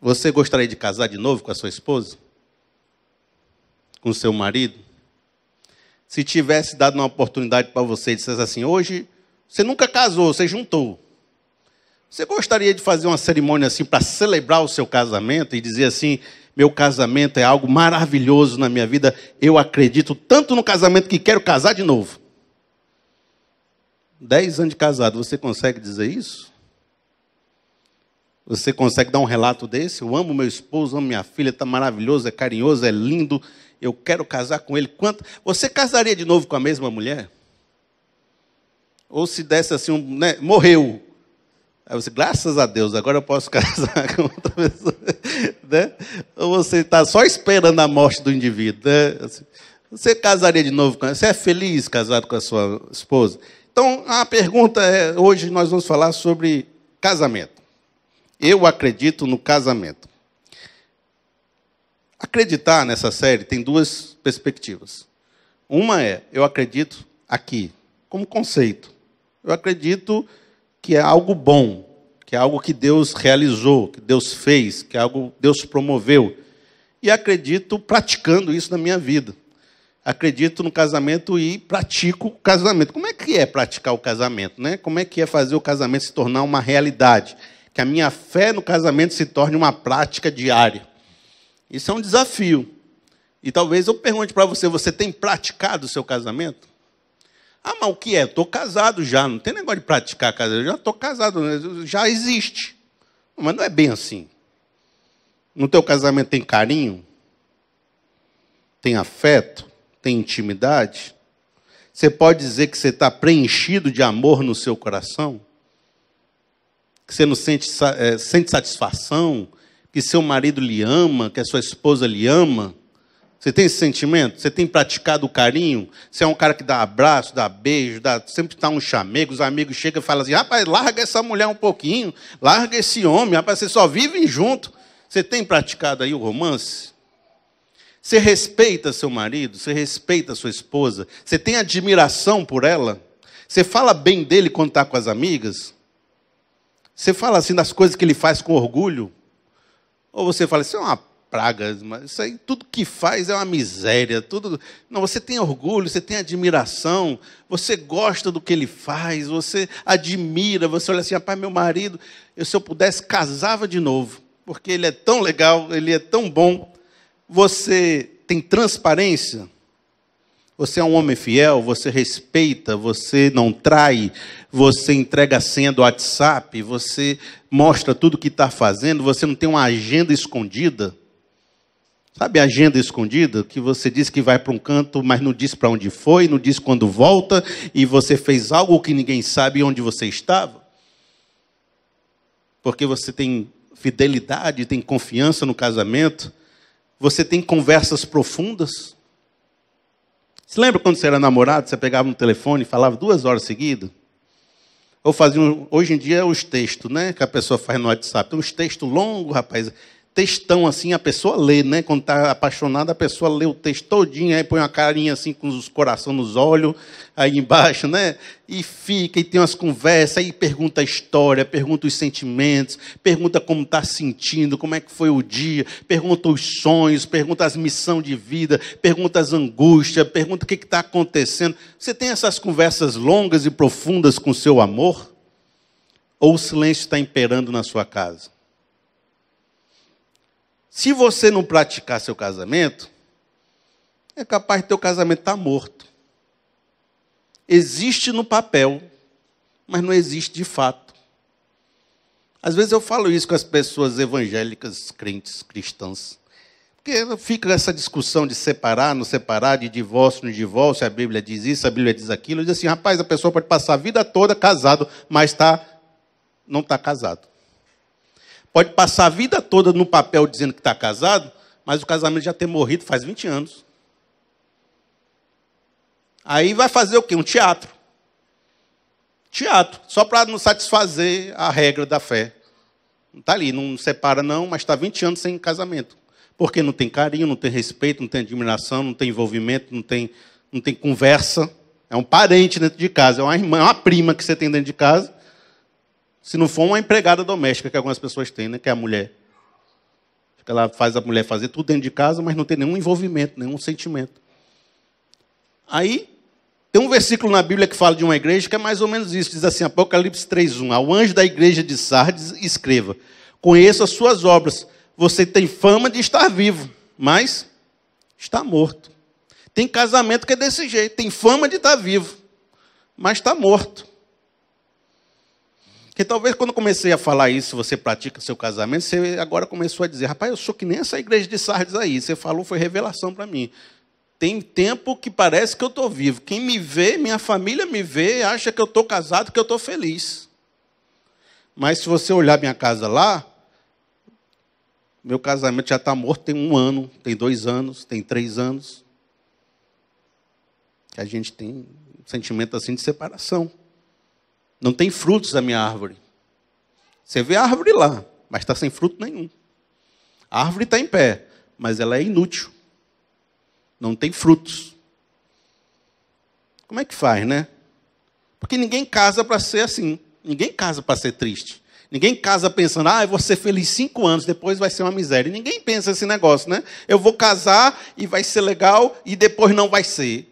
Você gostaria de casar de novo com a sua esposa? Com o seu marido? Se tivesse dado uma oportunidade para você e dissesse assim: hoje, você nunca casou, você juntou. Você gostaria de fazer uma cerimônia assim para celebrar o seu casamento e dizer assim: meu casamento é algo maravilhoso na minha vida, eu acredito tanto no casamento que quero casar de novo? Dez anos de casado, você consegue dizer isso? Você consegue dar um relato desse? Eu amo meu esposo, amo minha filha, está maravilhoso, é carinhoso, é lindo. Eu quero casar com ele. Quanto? Você casaria de novo com a mesma mulher? Ou se desse assim, um, né, morreu. Aí você, graças a Deus, agora eu posso casar com outra pessoa. Né? Ou você está só esperando a morte do indivíduo. Né? Assim, você casaria de novo com ela? Você é feliz casado com a sua esposa? Então, a pergunta é: hoje nós vamos falar sobre casamento. Eu acredito no casamento. Acreditar nessa série tem duas perspectivas. Uma é, eu acredito aqui, como conceito. Eu acredito que é algo bom, que é algo que Deus realizou, que Deus fez, que é algo que Deus promoveu. E acredito praticando isso na minha vida. Acredito no casamento e pratico o casamento. Como é que é praticar o casamento, né? Como é que é fazer o casamento se tornar uma realidade? que a minha fé no casamento se torne uma prática diária. Isso é um desafio. E talvez eu pergunte para você: você tem praticado o seu casamento? Ah, mas o que é? Estou casado já, não tem negócio de praticar casamento. Eu já estou casado, já existe. Mas não é bem assim. No teu casamento tem carinho? Tem afeto? Tem intimidade? Você pode dizer que você está preenchido de amor no seu coração? que você não sente, é, sente satisfação, que seu marido lhe ama, que a sua esposa lhe ama? Você tem esse sentimento? Você tem praticado o carinho? Você é um cara que dá abraço, dá beijo, dá, sempre está um chamego, os amigos chegam e falam assim, rapaz, larga essa mulher um pouquinho, larga esse homem, rapaz, vocês só vivem junto. Você tem praticado aí o romance? Você respeita seu marido, você respeita sua esposa, você tem admiração por ela? Você fala bem dele quando está com as amigas? Você fala assim das coisas que ele faz com orgulho? Ou você fala, isso é uma praga, isso aí, tudo que faz é uma miséria, tudo. Não, você tem orgulho, você tem admiração, você gosta do que ele faz, você admira, você olha assim, rapaz, meu marido, eu, se eu pudesse, casava de novo, porque ele é tão legal, ele é tão bom. Você tem transparência? Você é um homem fiel, você respeita, você não trai, você entrega a senha do WhatsApp, você mostra tudo o que está fazendo, você não tem uma agenda escondida. Sabe agenda escondida? Que você diz que vai para um canto, mas não diz para onde foi, não diz quando volta, e você fez algo que ninguém sabe onde você estava? Porque você tem fidelidade, tem confiança no casamento, você tem conversas profundas. Você lembra quando você era namorado, você pegava um telefone e falava duas horas seguidas? Ou fazia, um, hoje em dia, é os textos, né? Que a pessoa faz no WhatsApp. Tem uns textos longos, rapaz textão assim, a pessoa lê, né? Quando está apaixonada, a pessoa lê o texto todinho, aí põe uma carinha assim com os corações nos olhos, aí embaixo, né? E fica, e tem umas conversas, aí pergunta a história, pergunta os sentimentos, pergunta como está sentindo, como é que foi o dia, pergunta os sonhos, pergunta as missões de vida, pergunta as angústias, pergunta o que está acontecendo. Você tem essas conversas longas e profundas com o seu amor? Ou o silêncio está imperando na sua casa? Se você não praticar seu casamento, é capaz de teu casamento estar tá morto. Existe no papel, mas não existe de fato. Às vezes eu falo isso com as pessoas evangélicas, crentes, cristãs. Porque fica essa discussão de separar, não separar, de divórcio, não divórcio, a Bíblia diz isso, a Bíblia diz aquilo. digo assim, rapaz, a pessoa pode passar a vida toda casado, mas tá, não está casado. Pode passar a vida toda no papel dizendo que está casado, mas o casamento já ter morrido faz 20 anos. Aí vai fazer o quê? Um teatro. Teatro, só para não satisfazer a regra da fé. Não está ali, não separa não, mas está 20 anos sem casamento. Porque não tem carinho, não tem respeito, não tem admiração, não tem envolvimento, não tem, não tem conversa. É um parente dentro de casa, é uma irmã, é uma prima que você tem dentro de casa, se não for uma empregada doméstica que algumas pessoas têm, né? Que é a mulher. Ela faz a mulher fazer tudo dentro de casa, mas não tem nenhum envolvimento, nenhum sentimento. Aí tem um versículo na Bíblia que fala de uma igreja que é mais ou menos isso. Diz assim, Apocalipse 3.1. Ao anjo da igreja de Sardes, escreva. Conheça as suas obras. Você tem fama de estar vivo, mas está morto. Tem casamento que é desse jeito. Tem fama de estar vivo, mas está morto. Que talvez quando comecei a falar isso, você pratica seu casamento, você agora começou a dizer, rapaz, eu sou que nem essa igreja de Sardes aí. Você falou, foi revelação para mim. Tem tempo que parece que eu estou vivo. Quem me vê, minha família me vê, acha que eu estou casado, que eu estou feliz. Mas se você olhar minha casa lá, meu casamento já está morto tem um ano, tem dois anos, tem três anos. Que a gente tem um sentimento assim de separação. Não tem frutos a minha árvore. Você vê a árvore lá, mas está sem fruto nenhum. A árvore está em pé, mas ela é inútil. Não tem frutos. Como é que faz, né? Porque ninguém casa para ser assim. Ninguém casa para ser triste. Ninguém casa pensando, ah, eu vou ser feliz cinco anos, depois vai ser uma miséria. Ninguém pensa esse negócio, né? Eu vou casar e vai ser legal e depois não vai ser.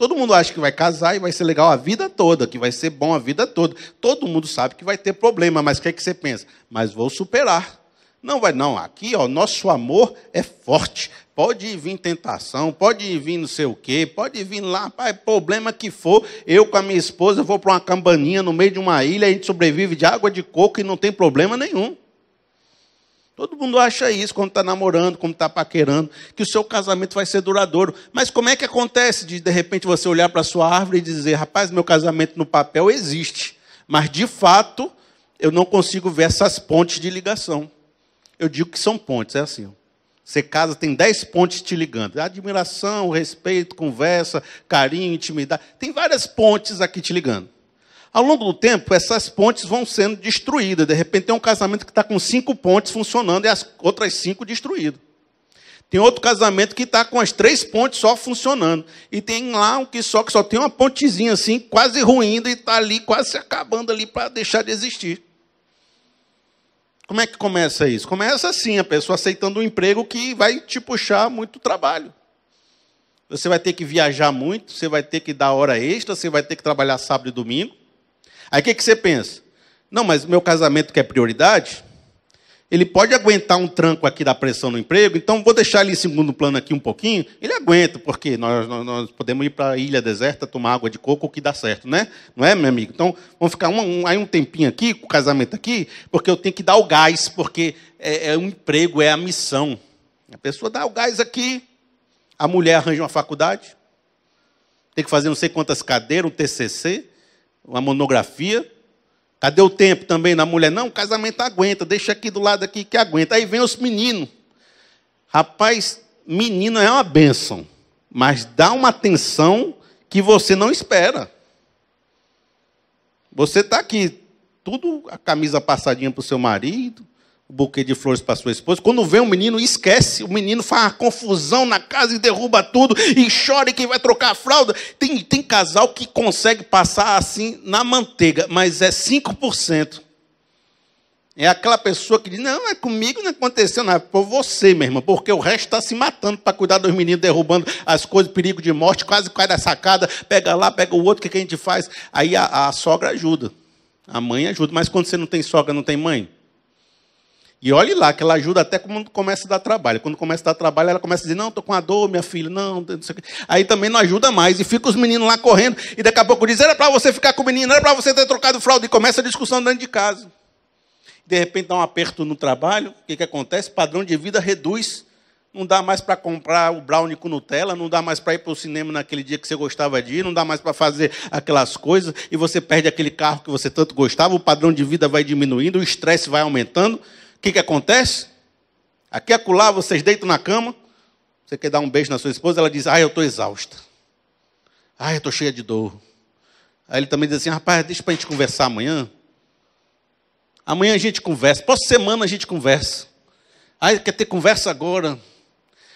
Todo mundo acha que vai casar e vai ser legal a vida toda, que vai ser bom a vida toda. Todo mundo sabe que vai ter problema, mas o que, é que você pensa? Mas vou superar. Não vai, não. Aqui, ó, nosso amor é forte. Pode vir tentação, pode vir não sei o quê, pode vir lá, pai, problema que for. Eu com a minha esposa vou para uma cambaninha no meio de uma ilha, a gente sobrevive de água de coco e não tem problema nenhum. Todo mundo acha isso quando está namorando, quando está paquerando, que o seu casamento vai ser duradouro. Mas como é que acontece de de repente você olhar para a sua árvore e dizer, rapaz, meu casamento no papel existe, mas de fato eu não consigo ver essas pontes de ligação. Eu digo que são pontes, é assim. Você casa, tem dez pontes te ligando. Admiração, respeito, conversa, carinho, intimidade. Tem várias pontes aqui te ligando. Ao longo do tempo, essas pontes vão sendo destruídas. De repente, tem um casamento que está com cinco pontes funcionando e as outras cinco destruídas. Tem outro casamento que está com as três pontes só funcionando. E tem lá um que só que só tem uma pontezinha assim, quase ruindo, e está ali, quase se acabando ali para deixar de existir. Como é que começa isso? Começa assim, a pessoa aceitando um emprego que vai te puxar muito trabalho. Você vai ter que viajar muito, você vai ter que dar hora extra, você vai ter que trabalhar sábado e domingo. Aí o que, que você pensa? Não, mas meu casamento que é prioridade, ele pode aguentar um tranco aqui da pressão no emprego, então vou deixar ele em segundo plano aqui um pouquinho. Ele aguenta, porque nós, nós, nós podemos ir para a ilha deserta tomar água de coco, que dá certo, né? Não é, meu amigo? Então, vamos ficar um, um, aí um tempinho aqui, com o casamento aqui, porque eu tenho que dar o gás, porque é, é um emprego, é a missão. A pessoa dá o gás aqui, a mulher arranja uma faculdade, tem que fazer não sei quantas cadeiras, um TCC, uma monografia. Cadê o tempo também na mulher? Não, casamento aguenta, deixa aqui do lado aqui que aguenta. Aí vem os meninos. Rapaz, menino é uma bênção, mas dá uma atenção que você não espera. Você está aqui, tudo a camisa passadinha para o seu marido, o buquê de flores para sua esposa. Quando vê um menino, esquece. O menino faz uma confusão na casa e derruba tudo e chora que vai trocar a fralda. Tem, tem casal que consegue passar assim na manteiga, mas é 5%. É aquela pessoa que diz: Não, é comigo não aconteceu nada. por você, meu irmão, porque o resto está se matando para cuidar dos meninos, derrubando as coisas, perigo de morte, quase cai da sacada, pega lá, pega o outro, o que, que a gente faz? Aí a, a sogra ajuda, a mãe ajuda. Mas quando você não tem sogra, não tem mãe? E olhe lá, que ela ajuda até quando começa a dar trabalho. Quando começa a dar trabalho, ela começa a dizer, não, estou com a dor, minha filha, não, não sei o quê. Aí também não ajuda mais. E fica os meninos lá correndo, e daqui a pouco diz, era para você ficar com o menino, era para você ter trocado o fralda. E começa a discussão dentro de casa. De repente dá um aperto no trabalho, o que, que acontece? Padrão de vida reduz. Não dá mais para comprar o brownie com Nutella, não dá mais para ir para o cinema naquele dia que você gostava de ir, não dá mais para fazer aquelas coisas, e você perde aquele carro que você tanto gostava, o padrão de vida vai diminuindo, o estresse vai aumentando, que, que acontece? Aqui acolá, vocês deitam na cama, você quer dar um beijo na sua esposa, ela diz, ai, eu estou exausta. Ai, eu estou cheia de dor. Aí ele também diz assim, rapaz, deixa para a gente conversar amanhã. Amanhã a gente conversa. Próxima semana a gente conversa. Aí quer ter conversa agora.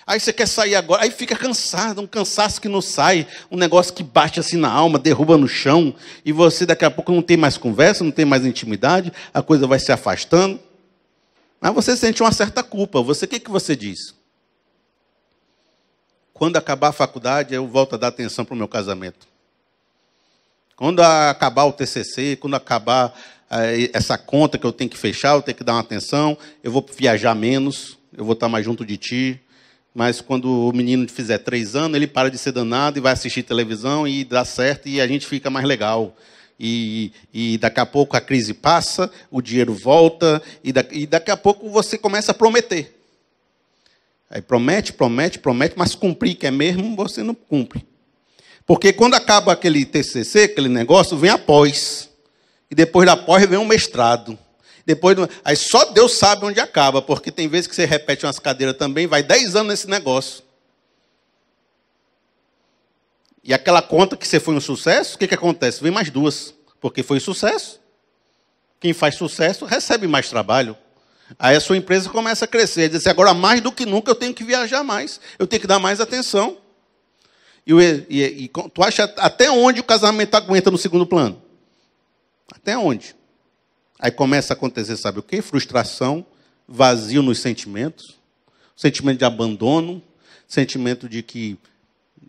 Aí você quer sair agora. Aí fica cansado, um cansaço que não sai, um negócio que bate assim na alma, derruba no chão. E você daqui a pouco não tem mais conversa, não tem mais intimidade, a coisa vai se afastando. Mas você sente uma certa culpa. Você, o que, que você diz? Quando acabar a faculdade, eu volto a dar atenção para o meu casamento. Quando acabar o TCC, quando acabar eh, essa conta que eu tenho que fechar, eu tenho que dar uma atenção, eu vou viajar menos, eu vou estar mais junto de ti. Mas quando o menino fizer três anos, ele para de ser danado e vai assistir televisão e dá certo e a gente fica mais legal e, e daqui a pouco a crise passa, o dinheiro volta, e, da, e daqui a pouco você começa a prometer. Aí promete, promete, promete, mas cumprir que é mesmo, você não cumpre. Porque quando acaba aquele TCC, aquele negócio, vem após E depois da pós vem um mestrado. Depois, aí só Deus sabe onde acaba, porque tem vezes que você repete umas cadeiras também, vai 10 anos nesse negócio. E aquela conta que você foi um sucesso, o que, que acontece? Vem mais duas, porque foi um sucesso. Quem faz sucesso recebe mais trabalho. Aí a sua empresa começa a crescer. Diz assim, agora mais do que nunca eu tenho que viajar mais, eu tenho que dar mais atenção. E, e, e tu acha até onde o casamento aguenta no segundo plano? Até onde? Aí começa a acontecer, sabe o quê? Frustração, vazio nos sentimentos, sentimento de abandono, sentimento de que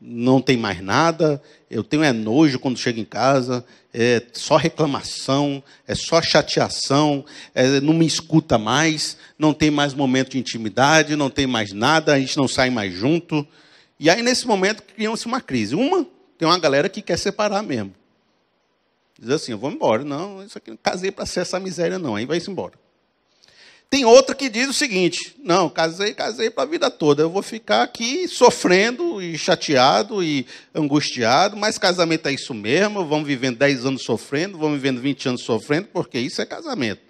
não tem mais nada, eu tenho é nojo quando chego em casa, é só reclamação, é só chateação, é, não me escuta mais, não tem mais momento de intimidade, não tem mais nada, a gente não sai mais junto. E aí, nesse momento, criou se uma crise. Uma, tem uma galera que quer separar mesmo. Diz assim, eu vou embora. Não, isso aqui não casei para ser essa miséria, não. Aí vai-se embora. Tem outro que diz o seguinte: não, casei, casei para a vida toda. Eu vou ficar aqui sofrendo e chateado e angustiado, mas casamento é isso mesmo. Vamos vivendo 10 anos sofrendo, vamos vivendo 20 anos sofrendo, porque isso é casamento.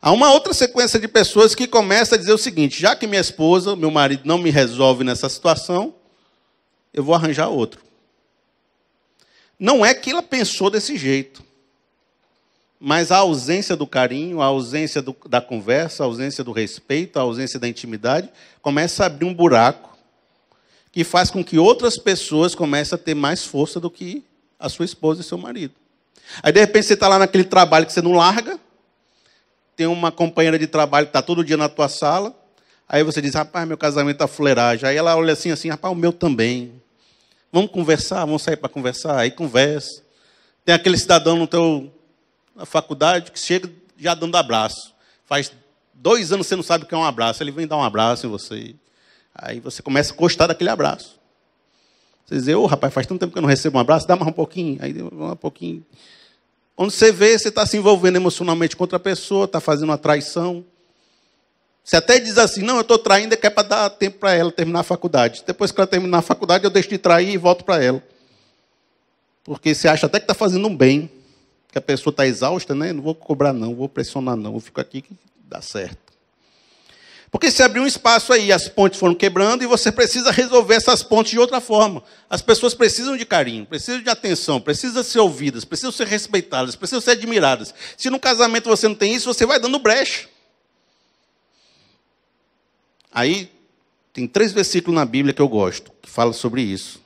Há uma outra sequência de pessoas que começa a dizer o seguinte: já que minha esposa, meu marido não me resolve nessa situação, eu vou arranjar outro. Não é que ela pensou desse jeito mas a ausência do carinho, a ausência do, da conversa, a ausência do respeito, a ausência da intimidade, começa a abrir um buraco que faz com que outras pessoas comecem a ter mais força do que a sua esposa e seu marido. Aí, de repente, você está lá naquele trabalho que você não larga, tem uma companheira de trabalho que está todo dia na tua sala, aí você diz, rapaz, meu casamento está fuleiragem. Aí ela olha assim, assim, rapaz, o meu também. Vamos conversar, vamos sair para conversar, aí conversa. Tem aquele cidadão no teu na faculdade que chega já dando abraço. Faz dois anos que você não sabe o que é um abraço. Ele vem dar um abraço em você. Aí você começa a gostar daquele abraço. Você diz, ô oh, rapaz, faz tanto tempo que eu não recebo um abraço, dá mais um pouquinho. Aí dá um pouquinho. Quando você vê, você está se envolvendo emocionalmente com outra pessoa, está fazendo uma traição. Você até diz assim, não, eu estou traindo, é que é para dar tempo para ela terminar a faculdade. Depois que ela terminar a faculdade, eu deixo de trair e volto para ela. Porque você acha até que está fazendo um bem que a pessoa está exausta, né? Não vou cobrar, não, vou pressionar, não, vou ficar aqui que dá certo. Porque se abrir um espaço aí, as pontes foram quebrando e você precisa resolver essas pontes de outra forma. As pessoas precisam de carinho, precisam de atenção, precisam ser ouvidas, precisam ser respeitadas, precisam ser admiradas. Se no casamento você não tem isso, você vai dando brecha. Aí tem três versículos na Bíblia que eu gosto, que fala sobre isso.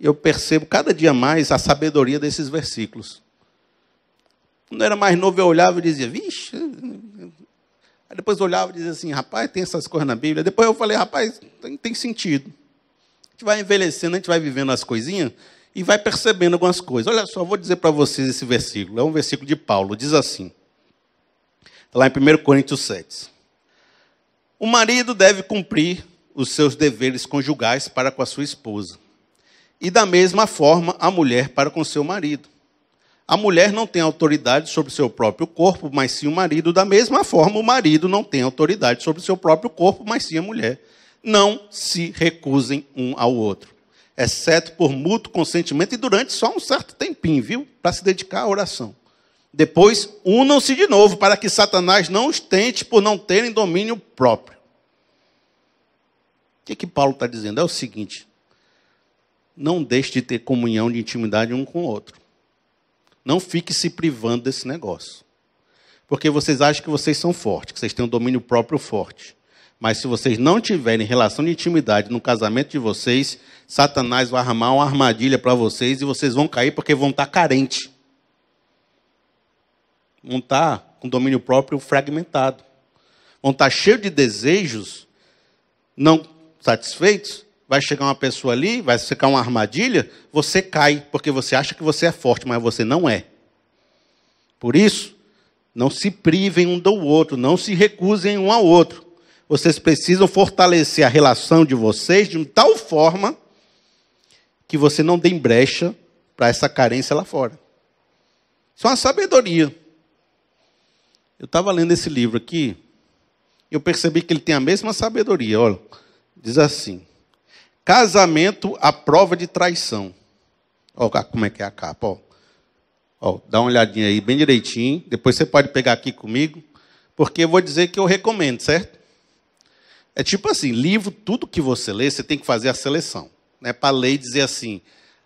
Eu percebo cada dia mais a sabedoria desses versículos. Quando eu era mais novo, eu olhava e dizia, vixe. Aí depois olhava e dizia assim, rapaz, tem essas coisas na Bíblia. Depois eu falei, rapaz, tem, tem sentido. A gente vai envelhecendo, a gente vai vivendo as coisinhas e vai percebendo algumas coisas. Olha só, vou dizer para vocês esse versículo. É um versículo de Paulo. Diz assim, lá em 1 Coríntios 7. O marido deve cumprir os seus deveres conjugais para com a sua esposa, e da mesma forma a mulher para com seu marido. A mulher não tem autoridade sobre seu próprio corpo, mas sim o marido. Da mesma forma, o marido não tem autoridade sobre seu próprio corpo, mas sim a mulher. Não se recusem um ao outro, exceto por mútuo consentimento e durante só um certo tempinho, viu? Para se dedicar à oração. Depois, unam-se de novo, para que Satanás não os tente por não terem domínio próprio. O que, é que Paulo está dizendo? É o seguinte: não deixe de ter comunhão de intimidade um com o outro. Não fique se privando desse negócio. Porque vocês acham que vocês são fortes, que vocês têm um domínio próprio forte. Mas se vocês não tiverem relação de intimidade no casamento de vocês, Satanás vai armar uma armadilha para vocês e vocês vão cair porque vão estar tá carentes. Vão estar tá com domínio próprio fragmentado. Vão estar tá cheios de desejos não satisfeitos vai chegar uma pessoa ali, vai ficar uma armadilha, você cai, porque você acha que você é forte, mas você não é. Por isso, não se privem um do outro, não se recusem um ao outro. Vocês precisam fortalecer a relação de vocês de tal forma que você não dê brecha para essa carência lá fora. Isso é uma sabedoria. Eu estava lendo esse livro aqui, eu percebi que ele tem a mesma sabedoria. Olha, diz assim: Casamento à prova de traição. Olha como é que é a capa. Ó. Ó, dá uma olhadinha aí bem direitinho. Depois você pode pegar aqui comigo, porque eu vou dizer que eu recomendo, certo? É tipo assim, livro, tudo que você lê, você tem que fazer a seleção. Né? Para ler e dizer assim,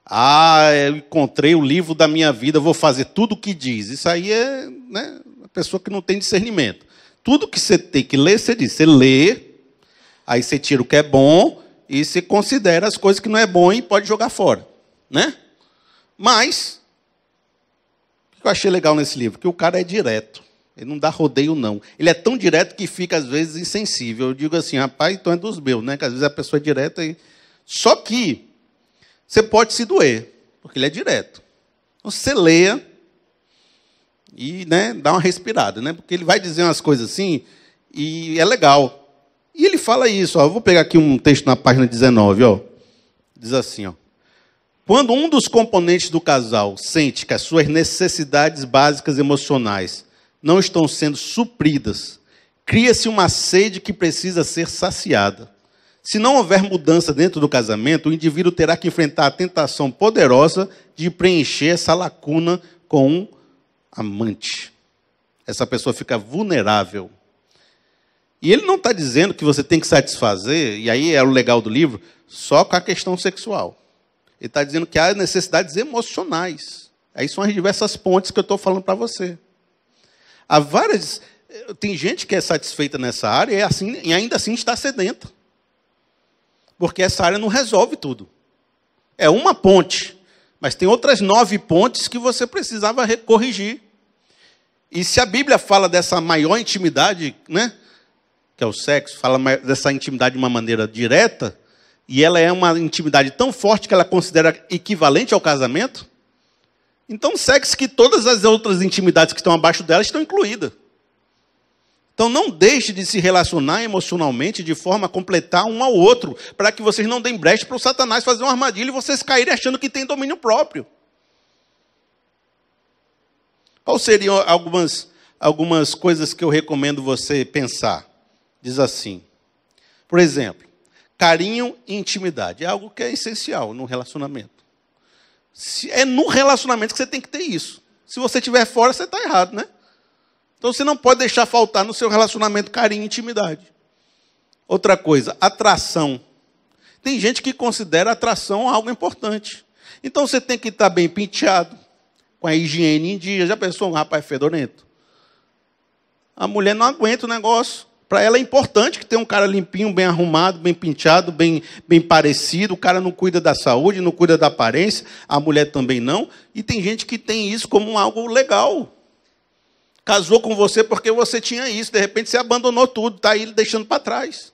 ah, eu encontrei o livro da minha vida, vou fazer tudo o que diz. Isso aí é né, uma pessoa que não tem discernimento. Tudo que você tem que ler, você diz. Você lê, aí você tira o que é bom, e se considera as coisas que não é bom e pode jogar fora, né? Mas o que eu achei legal nesse livro que o cara é direto. Ele não dá rodeio não. Ele é tão direto que fica às vezes insensível. Eu digo assim, rapaz, então é dos meus, né? Que às vezes a pessoa é direta e só que você pode se doer, porque ele é direto. Então, você leia e, né, dá uma respirada, né? Porque ele vai dizer umas coisas assim e é legal. E ele fala isso, ó. vou pegar aqui um texto na página 19, ó. Diz assim, ó. Quando um dos componentes do casal sente que as suas necessidades básicas emocionais não estão sendo supridas, cria-se uma sede que precisa ser saciada. Se não houver mudança dentro do casamento, o indivíduo terá que enfrentar a tentação poderosa de preencher essa lacuna com um amante. Essa pessoa fica vulnerável e ele não está dizendo que você tem que satisfazer, e aí é o legal do livro, só com a questão sexual. Ele está dizendo que há necessidades emocionais. Aí são as diversas pontes que eu estou falando para você. Há várias. Tem gente que é satisfeita nessa área e, é assim, e ainda assim está sedenta. Porque essa área não resolve tudo. É uma ponte, mas tem outras nove pontes que você precisava corrigir. E se a Bíblia fala dessa maior intimidade, né? que é o sexo, fala dessa intimidade de uma maneira direta, e ela é uma intimidade tão forte que ela considera equivalente ao casamento, então sexo que todas as outras intimidades que estão abaixo dela estão incluídas. Então não deixe de se relacionar emocionalmente de forma a completar um ao outro, para que vocês não deem brecha para o Satanás fazer uma armadilha e vocês caírem achando que tem domínio próprio. quais seriam algumas, algumas coisas que eu recomendo você pensar? diz assim. Por exemplo, carinho e intimidade é algo que é essencial no relacionamento. Se é no relacionamento que você tem que ter isso. Se você estiver fora, você está errado, né? Então você não pode deixar faltar no seu relacionamento carinho e intimidade. Outra coisa, atração. Tem gente que considera atração algo importante. Então você tem que estar bem penteado, com a higiene em dia. Já pensou um rapaz fedorento? A mulher não aguenta o negócio. Para ela é importante que tenha um cara limpinho, bem arrumado, bem penteado, bem, bem parecido. O cara não cuida da saúde, não cuida da aparência. A mulher também não. E tem gente que tem isso como algo legal. Casou com você porque você tinha isso. De repente você abandonou tudo, está aí deixando para trás.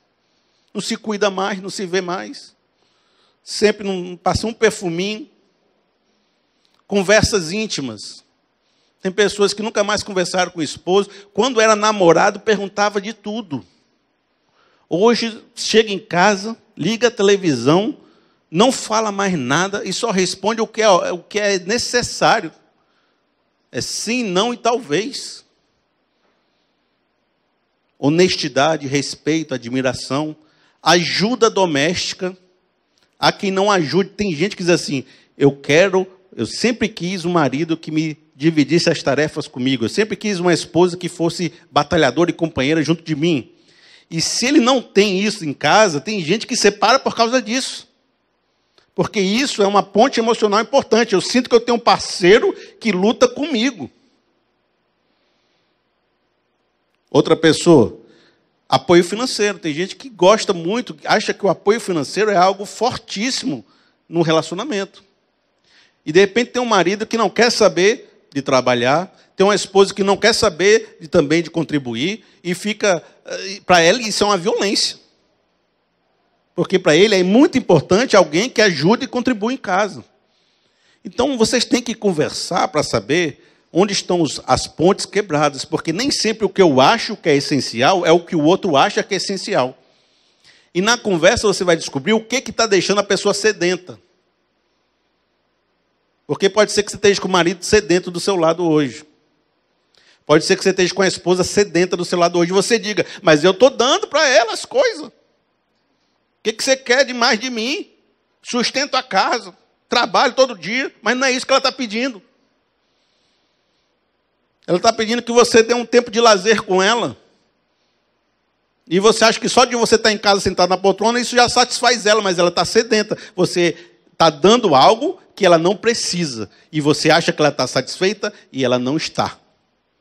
Não se cuida mais, não se vê mais. Sempre não passa um perfuminho. Conversas íntimas. Tem pessoas que nunca mais conversaram com o esposo. Quando era namorado, perguntava de tudo. Hoje, chega em casa, liga a televisão, não fala mais nada e só responde o que é, o que é necessário. É sim, não e talvez. Honestidade, respeito, admiração, ajuda doméstica. A quem não ajude, tem gente que diz assim: eu quero eu sempre quis um marido que me dividisse as tarefas comigo. Eu sempre quis uma esposa que fosse batalhadora e companheira junto de mim. E se ele não tem isso em casa, tem gente que separa por causa disso. Porque isso é uma ponte emocional importante. Eu sinto que eu tenho um parceiro que luta comigo. Outra pessoa, apoio financeiro. Tem gente que gosta muito, acha que o apoio financeiro é algo fortíssimo no relacionamento. E de repente tem um marido que não quer saber de trabalhar, tem uma esposa que não quer saber de, também de contribuir, e fica. Eh, para ela, isso é uma violência. Porque para ele é muito importante alguém que ajude e contribua em casa. Então vocês têm que conversar para saber onde estão os, as pontes quebradas, porque nem sempre o que eu acho que é essencial é o que o outro acha que é essencial. E na conversa você vai descobrir o que está deixando a pessoa sedenta. Porque pode ser que você esteja com o marido sedento do seu lado hoje. Pode ser que você esteja com a esposa sedenta do seu lado hoje. Você diga, mas eu estou dando para ela as coisas. O que, que você quer de mais de mim? Sustento a casa, trabalho todo dia, mas não é isso que ela está pedindo. Ela está pedindo que você dê um tempo de lazer com ela. E você acha que só de você estar tá em casa sentado na poltrona, isso já satisfaz ela, mas ela está sedenta. Você está dando algo que ela não precisa. E você acha que ela está satisfeita e ela não está.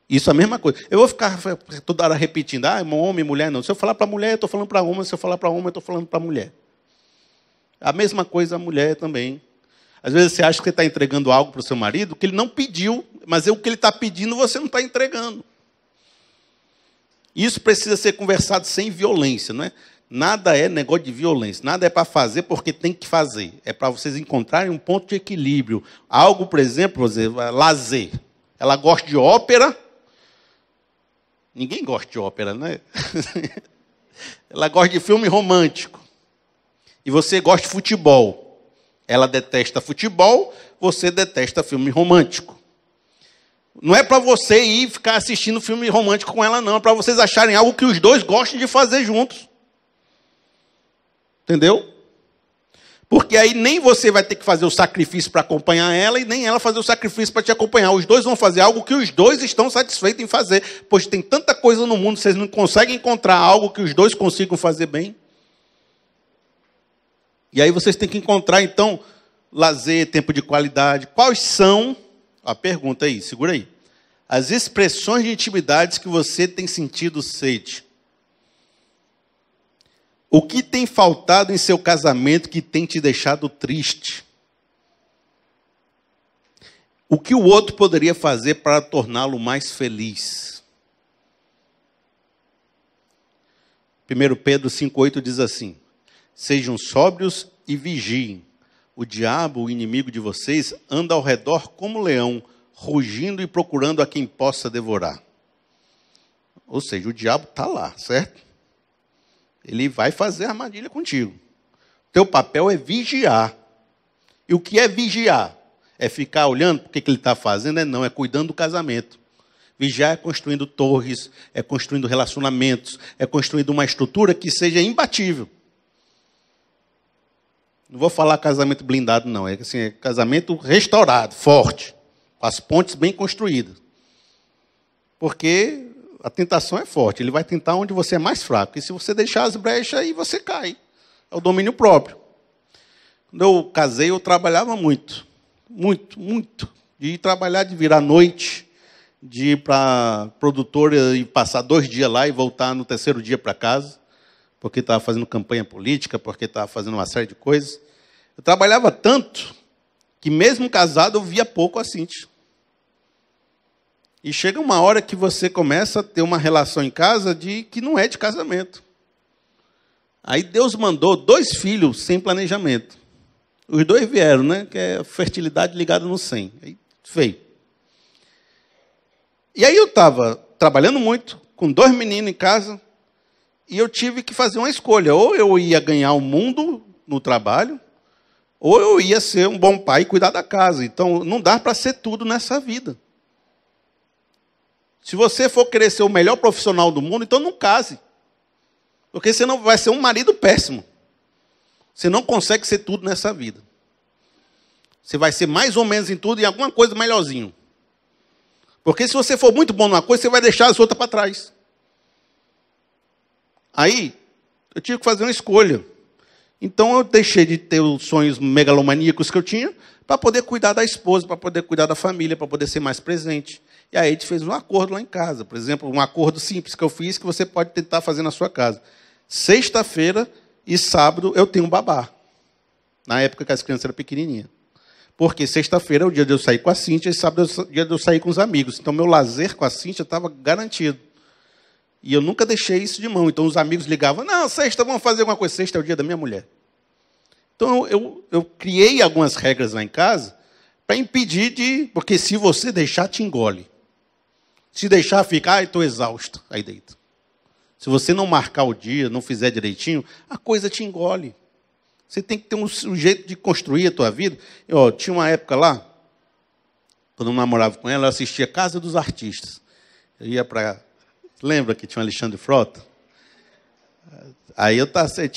Isso é a mesma coisa. Eu vou ficar toda hora repetindo, ah, é homem, mulher, não. Se eu falar para mulher, eu estou falando para homem, se eu falar para homem, eu estou falando para mulher. A mesma coisa a mulher também. Às vezes você acha que você está entregando algo para o seu marido que ele não pediu, mas é o que ele está pedindo você não está entregando. Isso precisa ser conversado sem violência, não é? Nada é negócio de violência, nada é para fazer porque tem que fazer. É para vocês encontrarem um ponto de equilíbrio. Algo, por exemplo, dizer, lazer. Ela gosta de ópera. Ninguém gosta de ópera, né? Ela gosta de filme romântico. E você gosta de futebol. Ela detesta futebol, você detesta filme romântico. Não é para você ir ficar assistindo filme romântico com ela, não. É para vocês acharem algo que os dois gostem de fazer juntos. Entendeu? Porque aí nem você vai ter que fazer o sacrifício para acompanhar ela e nem ela fazer o sacrifício para te acompanhar. Os dois vão fazer algo que os dois estão satisfeitos em fazer. Pois tem tanta coisa no mundo, vocês não conseguem encontrar algo que os dois consigam fazer bem. E aí vocês têm que encontrar, então, lazer, tempo de qualidade. Quais são, a pergunta aí, segura aí, as expressões de intimidades que você tem sentido sede? O que tem faltado em seu casamento que tem te deixado triste? O que o outro poderia fazer para torná-lo mais feliz? 1 Pedro 5,8 diz assim: Sejam sóbrios e vigiem. O diabo, o inimigo de vocês, anda ao redor como leão, rugindo e procurando a quem possa devorar. Ou seja, o diabo está lá, certo? Ele vai fazer armadilha contigo. Teu papel é vigiar. E o que é vigiar? É ficar olhando o que, que ele está fazendo? É não, é cuidando do casamento. Vigiar é construindo torres, é construindo relacionamentos, é construindo uma estrutura que seja imbatível. Não vou falar casamento blindado, não. É, assim, é casamento restaurado, forte, com as pontes bem construídas. Porque a tentação é forte. Ele vai tentar onde você é mais fraco. E se você deixar as brechas, aí você cai. É o domínio próprio. Quando eu casei, eu trabalhava muito. Muito, muito. De ir trabalhar, de virar noite, de ir para a produtora e passar dois dias lá e voltar no terceiro dia para casa, porque estava fazendo campanha política, porque estava fazendo uma série de coisas. Eu trabalhava tanto que, mesmo casado, eu via pouco a Cintia. E chega uma hora que você começa a ter uma relação em casa de que não é de casamento. Aí Deus mandou dois filhos sem planejamento. Os dois vieram, né? Que é fertilidade ligada no sem. Aí, feio. E aí eu estava trabalhando muito, com dois meninos em casa, e eu tive que fazer uma escolha. Ou eu ia ganhar o mundo no trabalho, ou eu ia ser um bom pai e cuidar da casa. Então, não dá para ser tudo nessa vida. Se você for querer ser o melhor profissional do mundo, então não case. Porque você não vai ser um marido péssimo. Você não consegue ser tudo nessa vida. Você vai ser mais ou menos em tudo e alguma coisa melhorzinho. Porque se você for muito bom numa coisa, você vai deixar as outras para trás. Aí, eu tive que fazer uma escolha. Então, eu deixei de ter os sonhos megalomaníacos que eu tinha para poder cuidar da esposa, para poder cuidar da família, para poder ser mais presente. E aí a gente fez um acordo lá em casa. Por exemplo, um acordo simples que eu fiz que você pode tentar fazer na sua casa. Sexta-feira e sábado eu tenho um babá. Na época que as crianças eram pequenininhas. Porque sexta-feira é o dia de eu sair com a Cíntia e sábado é o dia de eu sair com os amigos. Então, meu lazer com a Cíntia estava garantido. E eu nunca deixei isso de mão. Então, os amigos ligavam: Não, sexta, vamos fazer alguma coisa. Sexta é o dia da minha mulher. Então, eu, eu criei algumas regras lá em casa para impedir de. Porque se você deixar, te engole. Se deixar ficar, estou exausto. Aí deita. Se você não marcar o dia, não fizer direitinho, a coisa te engole. Você tem que ter um, um jeito de construir a tua vida. Eu, tinha uma época lá, quando eu namorava com ela, eu assistia Casa dos Artistas. Eu ia para. Lembra que tinha o Alexandre Frota? Aí eu,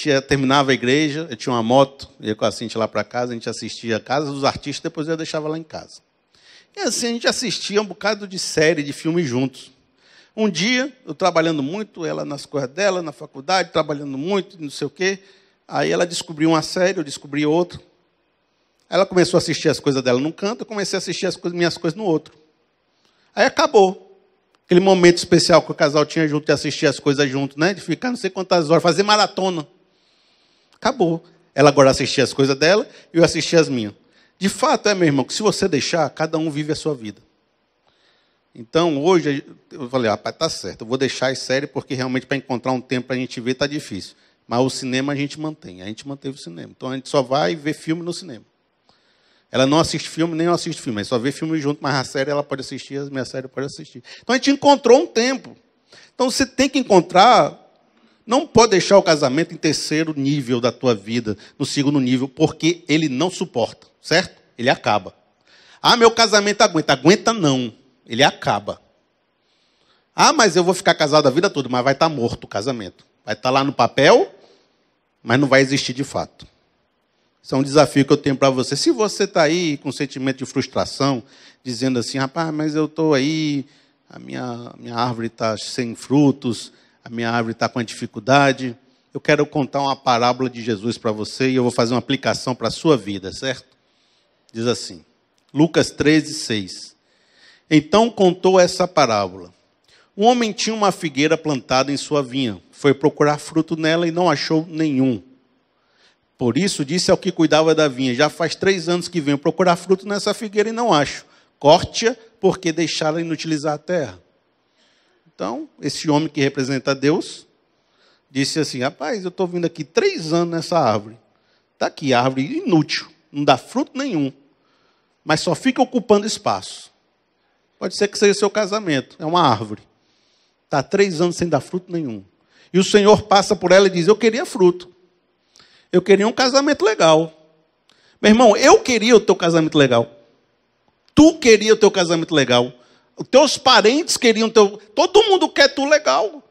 eu terminava a igreja, eu tinha uma moto, ia com a Cintia lá para casa, a gente assistia a Casa dos Artistas, depois eu deixava lá em casa. E é assim, a gente assistia um bocado de série, de filmes juntos. Um dia, eu trabalhando muito, ela nas coisas dela, na faculdade, trabalhando muito, não sei o quê. Aí ela descobriu uma série, eu descobri outra. Ela começou a assistir as coisas dela num canto, eu comecei a assistir as coisas, minhas coisas no outro. Aí acabou. Aquele momento especial que o casal tinha junto de assistir as coisas junto, né? De ficar não sei quantas horas, fazer maratona. Acabou. Ela agora assistia as coisas dela e eu assistia as minhas. De fato é, meu irmão, que se você deixar, cada um vive a sua vida. Então, hoje, eu falei, ah, rapaz, tá certo, eu vou deixar as séries, porque realmente para encontrar um tempo para a gente ver está difícil. Mas o cinema a gente mantém, a gente manteve o cinema. Então, a gente só vai ver filme no cinema. Ela não assiste filme, nem eu assisto filme, a só vê filme junto, mas a série ela pode assistir, a minha série pode assistir. Então, a gente encontrou um tempo. Então, você tem que encontrar não pode deixar o casamento em terceiro nível da tua vida, no segundo nível, porque ele não suporta, certo? Ele acaba. Ah, meu casamento aguenta. Aguenta não. Ele acaba. Ah, mas eu vou ficar casado a vida toda, mas vai estar tá morto o casamento. Vai estar tá lá no papel, mas não vai existir de fato. Isso é um desafio que eu tenho para você. Se você está aí com um sentimento de frustração, dizendo assim, rapaz, mas eu estou aí, a minha, minha árvore está sem frutos, a minha árvore está com dificuldade. Eu quero contar uma parábola de Jesus para você e eu vou fazer uma aplicação para a sua vida, certo? Diz assim, Lucas 13, 6. Então contou essa parábola. Um homem tinha uma figueira plantada em sua vinha. Foi procurar fruto nela e não achou nenhum. Por isso disse ao que cuidava da vinha: Já faz três anos que venho procurar fruto nessa figueira e não acho. Corte-a, porque deixaram inutilizar a terra. Então, esse homem que representa Deus disse assim: Rapaz, eu estou vindo aqui três anos nessa árvore. Está aqui, árvore inútil, não dá fruto nenhum, mas só fica ocupando espaço. Pode ser que seja seu casamento, é uma árvore. Está três anos sem dar fruto nenhum. E o Senhor passa por ela e diz: Eu queria fruto. Eu queria um casamento legal. Meu irmão, eu queria o teu casamento legal. Tu queria o teu casamento legal. Os teus parentes queriam teu. Todo mundo quer tu legal.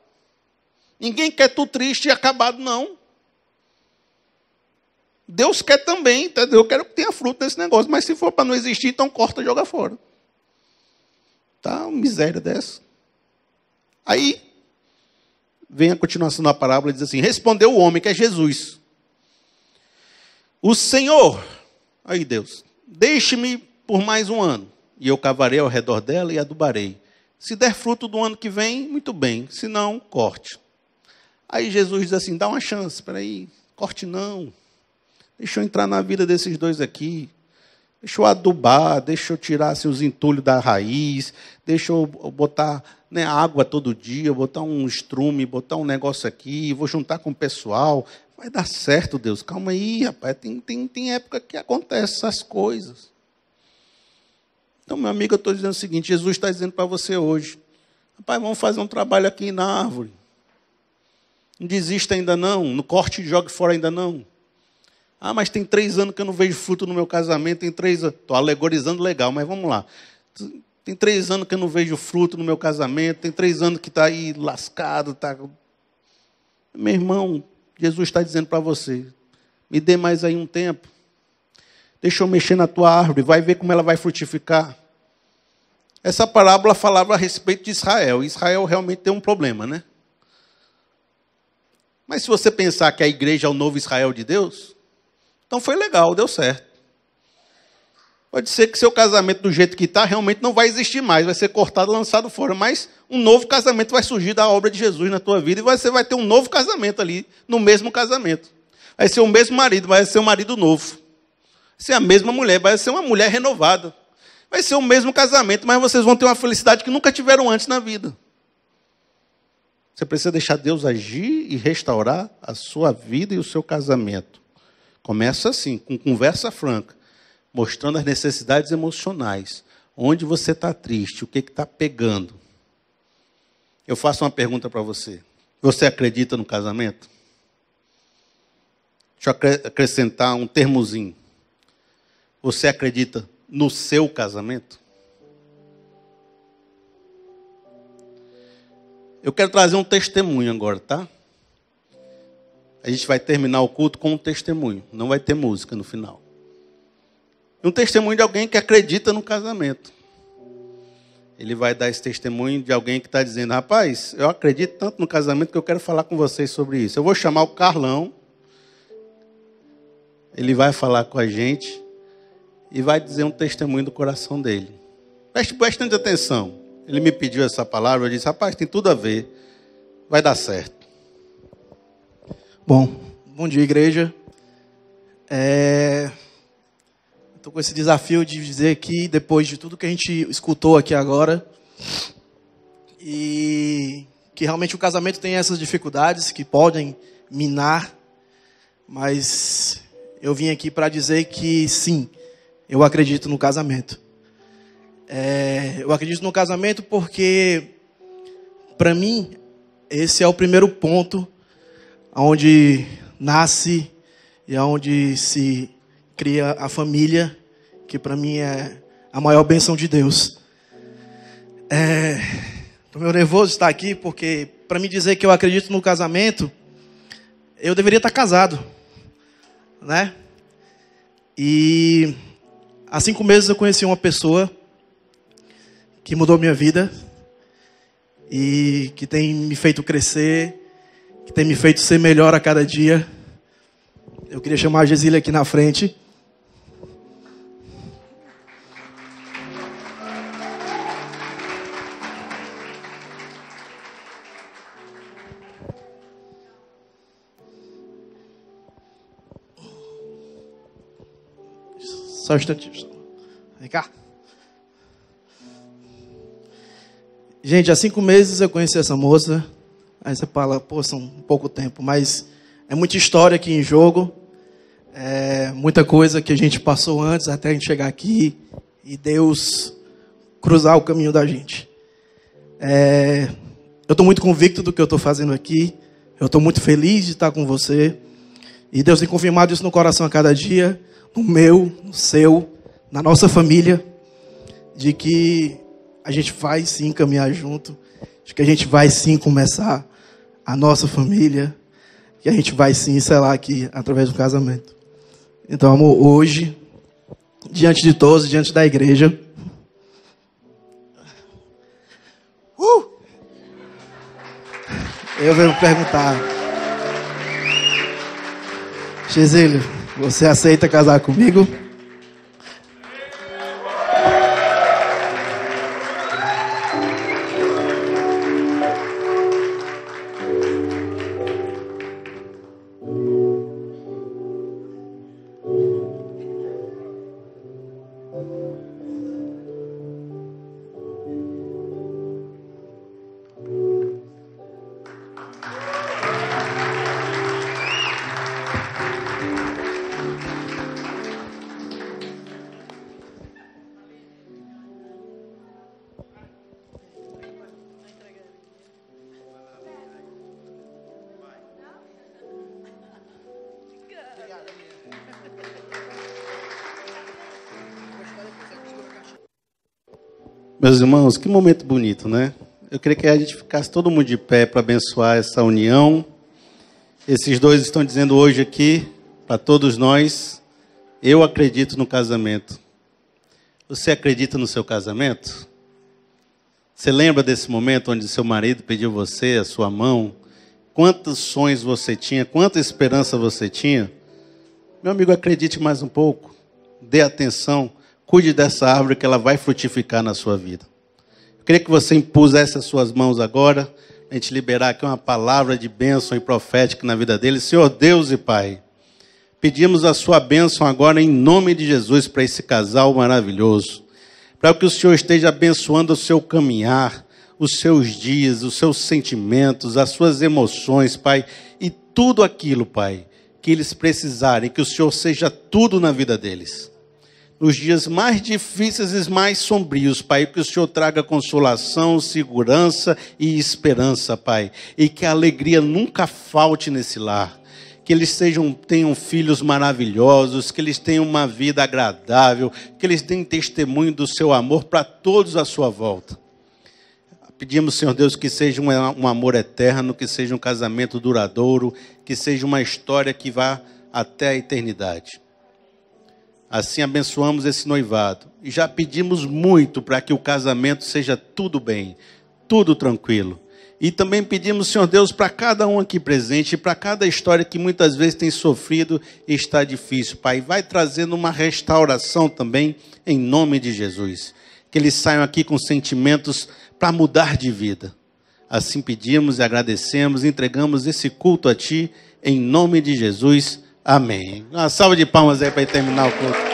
Ninguém quer tu triste e acabado, não. Deus quer também, entendeu? Tá? Eu quero que tenha fruto nesse negócio, mas se for para não existir, então corta e joga fora. Tá uma miséria dessa. Aí vem a continuação da parábola e diz assim: Respondeu o homem, que é Jesus. O Senhor, aí Deus, deixe-me por mais um ano e eu cavarei ao redor dela e adubarei. Se der fruto do ano que vem, muito bem, se não, corte. Aí Jesus diz assim: dá uma chance, espera aí, corte não. Deixa eu entrar na vida desses dois aqui. Deixa eu adubar, deixa eu tirar assim, os entulhos da raiz, deixa eu botar né, água todo dia, botar um estrume, botar um negócio aqui, vou juntar com o pessoal. Vai dar certo, Deus. Calma aí, rapaz. Tem, tem, tem época que acontecem essas coisas. Então, meu amigo, eu estou dizendo o seguinte: Jesus está dizendo para você hoje, rapaz, vamos fazer um trabalho aqui na árvore. Não desista ainda não, não corte e jogue fora ainda não. Ah, mas tem três anos que eu não vejo fruto no meu casamento, tem três anos. Estou alegorizando legal, mas vamos lá. Tem três anos que eu não vejo fruto no meu casamento, tem três anos que está aí lascado. Tá... Meu irmão, Jesus está dizendo para você: me dê mais aí um tempo. Deixa eu mexer na tua árvore, vai ver como ela vai frutificar. Essa parábola falava a respeito de Israel. Israel realmente tem um problema, né? Mas se você pensar que a igreja é o novo Israel de Deus, então foi legal, deu certo. Pode ser que seu casamento do jeito que está realmente não vai existir mais, vai ser cortado, lançado fora. Mas um novo casamento vai surgir da obra de Jesus na tua vida e você vai ter um novo casamento ali, no mesmo casamento. Vai ser o mesmo marido, vai ser um marido novo. Vai ser a mesma mulher, vai ser uma mulher renovada. Vai ser o mesmo casamento, mas vocês vão ter uma felicidade que nunca tiveram antes na vida. Você precisa deixar Deus agir e restaurar a sua vida e o seu casamento. Começa assim, com conversa franca, mostrando as necessidades emocionais. Onde você está triste, o que está pegando. Eu faço uma pergunta para você. Você acredita no casamento? Deixa eu acrescentar um termozinho. Você acredita no seu casamento? Eu quero trazer um testemunho agora, tá? A gente vai terminar o culto com um testemunho, não vai ter música no final. Um testemunho de alguém que acredita no casamento. Ele vai dar esse testemunho de alguém que está dizendo: rapaz, eu acredito tanto no casamento que eu quero falar com vocês sobre isso. Eu vou chamar o Carlão, ele vai falar com a gente e vai dizer um testemunho do coração dele. Preste bastante atenção. Ele me pediu essa palavra, eu disse, rapaz, tem tudo a ver. Vai dar certo. Bom, bom dia, igreja. É... Estou com esse desafio de dizer aqui, depois de tudo que a gente escutou aqui agora, e que realmente o casamento tem essas dificuldades que podem minar, mas eu vim aqui para dizer que sim, eu acredito no casamento. É, eu acredito no casamento porque, para mim, esse é o primeiro ponto onde nasce e onde se cria a família, que para mim é a maior bênção de Deus. Estou é, meio nervoso de estar aqui porque, para me dizer que eu acredito no casamento, eu deveria estar casado, né? E Há cinco meses eu conheci uma pessoa que mudou minha vida e que tem me feito crescer, que tem me feito ser melhor a cada dia. Eu queria chamar a Gesília aqui na frente. Só um instantinho. Vem cá. Gente, há cinco meses eu conheci essa moça. Aí você fala, pô, são pouco tempo, mas é muita história aqui em jogo. É muita coisa que a gente passou antes até a gente chegar aqui e Deus cruzar o caminho da gente. É, eu estou muito convicto do que eu estou fazendo aqui. Eu estou muito feliz de estar com você. E Deus tem confirmado isso no coração a cada dia no meu, no seu, na nossa família, de que a gente vai sim caminhar junto, de que a gente vai sim começar a nossa família, que a gente vai sim selar aqui através do casamento. Então, amor, hoje, diante de todos, diante da igreja, uh! eu venho perguntar, Gisele, você aceita casar comigo? Meus irmãos, que momento bonito, né? Eu queria que a gente ficasse todo mundo de pé para abençoar essa união. Esses dois estão dizendo hoje aqui para todos nós: eu acredito no casamento. Você acredita no seu casamento? Você lembra desse momento onde seu marido pediu você, a sua mão? Quantos sonhos você tinha, quanta esperança você tinha? Meu amigo, acredite mais um pouco, dê atenção. Cuide dessa árvore que ela vai frutificar na sua vida. Eu queria que você impusesse as suas mãos agora, a gente liberar aqui uma palavra de bênção e profética na vida dele. Senhor Deus e Pai, pedimos a sua bênção agora em nome de Jesus para esse casal maravilhoso. Para que o Senhor esteja abençoando o seu caminhar, os seus dias, os seus sentimentos, as suas emoções, Pai, e tudo aquilo, Pai, que eles precisarem, que o Senhor seja tudo na vida deles nos dias mais difíceis e mais sombrios, Pai, que o Senhor traga consolação, segurança e esperança, Pai, e que a alegria nunca falte nesse lar. Que eles sejam, tenham filhos maravilhosos, que eles tenham uma vida agradável, que eles tenham testemunho do seu amor para todos à sua volta. Pedimos, Senhor Deus, que seja um amor eterno, que seja um casamento duradouro, que seja uma história que vá até a eternidade. Assim abençoamos esse noivado. E já pedimos muito para que o casamento seja tudo bem, tudo tranquilo. E também pedimos, Senhor Deus, para cada um aqui presente, para cada história que muitas vezes tem sofrido e está difícil, Pai. Vai trazendo uma restauração também, em nome de Jesus. Que eles saiam aqui com sentimentos para mudar de vida. Assim pedimos e agradecemos, entregamos esse culto a Ti, em nome de Jesus. Amém. Uma salva de palmas aí para terminar o culto.